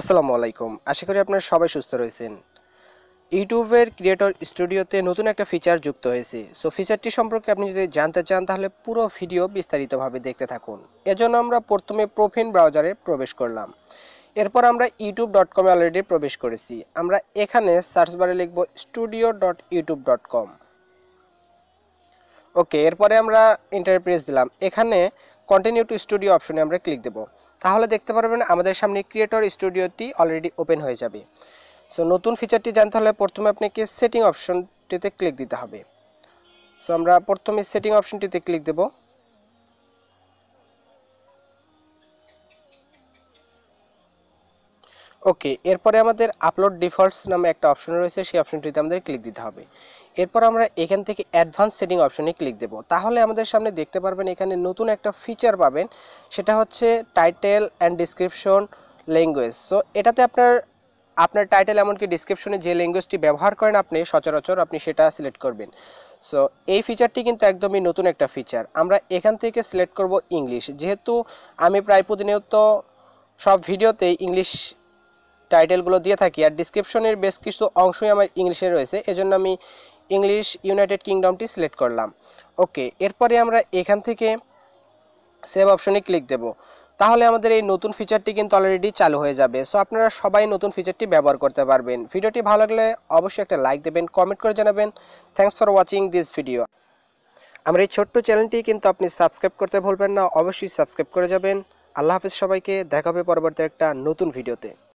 আসসালামু আলাইকুম আশা করি আপনারা সবাই সুস্থ রয়েছেন ইউটিউবের ক্রিয়েটর স্টুডিওতে নতুন একটা ফিচার যুক্ত হয়েছে সো ফিচারটি সম্পর্কে আপনি যদি জানতে চান তাহলে পুরো ভিডিও বিস্তারিতভাবে দেখতে থাকুন এজন্য আমরা প্রথমে প্রোফিন ব্রাউজারে প্রবেশ করলাম এরপর আমরা ইউটিউব ডট কমে অলরেডি প্রবেশ করেছি আমরা এখানে সার্চ বারে লিখব studio dot YouTube dot com okay এরপরে আমরা ইন্টারপ্রেস দিলাম এখানে কন্টিনিউ টু স্টুডিও অপশনে আমরা ক্লিক দেব তাহলে দেখতে পারবেন আমাদের সামনে ক্রিয়েটর স্টুডিওটি অলরেডি ওপেন হয়ে যাবে সো নতুন ফিচারটি জানতে হলে প্রথমে আপনাকে সেটিং অপশনটিতে ক্লিক দিতে হবে সো আমরা প্রথমে সেটিং অপশনটিতে ক্লিক দেবো ওকে এরপরে আমাদের আপলোড ডিফল্টস নামে একটা অপশন রয়েছে সেই অপশনটিতে আমাদের ক্লিক দিতে হবে এরপর আমরা এখান থেকে অ্যাডভান্স সেটিং অপশনে ক্লিক দেব তাহলে আমাদের সামনে দেখতে পারবেন এখানে নতুন একটা ফিচার পাবেন সেটা হচ্ছে title and description language so এটাতে আপনার আপনার টাইটেল এমনকি ডিসক্রিপশনে যে ল্যাঙ্গুয়েজটি ব্যবহার করেন আপনি সচরাচর আপনি সেটা সিলেক্ট করবেন সো এই ফিচারটি কিন্তু একদমই নতুন একটা ফিচার আমরা এখান থেকে সিলেক্ট করব ইংলিশ যেহেতু আমি প্রায় প্রতিনিয়ত সব ভিডিওতেই ইংলিশ টাইটেলগুলো দিয়ে থাকি আর ডিসক্রিপশনের বেশ কিছু অংশই আমার ইংলিশে রয়েছে এজন্য আমি ইংলিশ ইউনাইটেড কিংডমটি সিলেক্ট করলাম ওকে এরপরে আমরা এখান থেকে সেভ অপশনে ক্লিক দেব তাহলে আমাদের এই নতুন ফিচারটি কিন্তু অলরেডি চালু হয়ে যাবে সো আপনারা সবাই নতুন ফিচারটি ব্যবহার করতে পারবেন ভিডিওটি ভালো লাগলে অবশ্যই একটা লাইক দেবেন কমেন্ট করে জানাবেন thanks for watching this video আমার এই ছোট্ট চ্যানেলটি কিন্তু আপনি সাবস্ক্রাইব করতে ভুলবেন না অবশ্যই সাবস্ক্রাইব করে যাবেন আল্লাহ হাফিজ সবাইকে দেখা হবে পরবর্তী একটা নতুন ভিডিওতে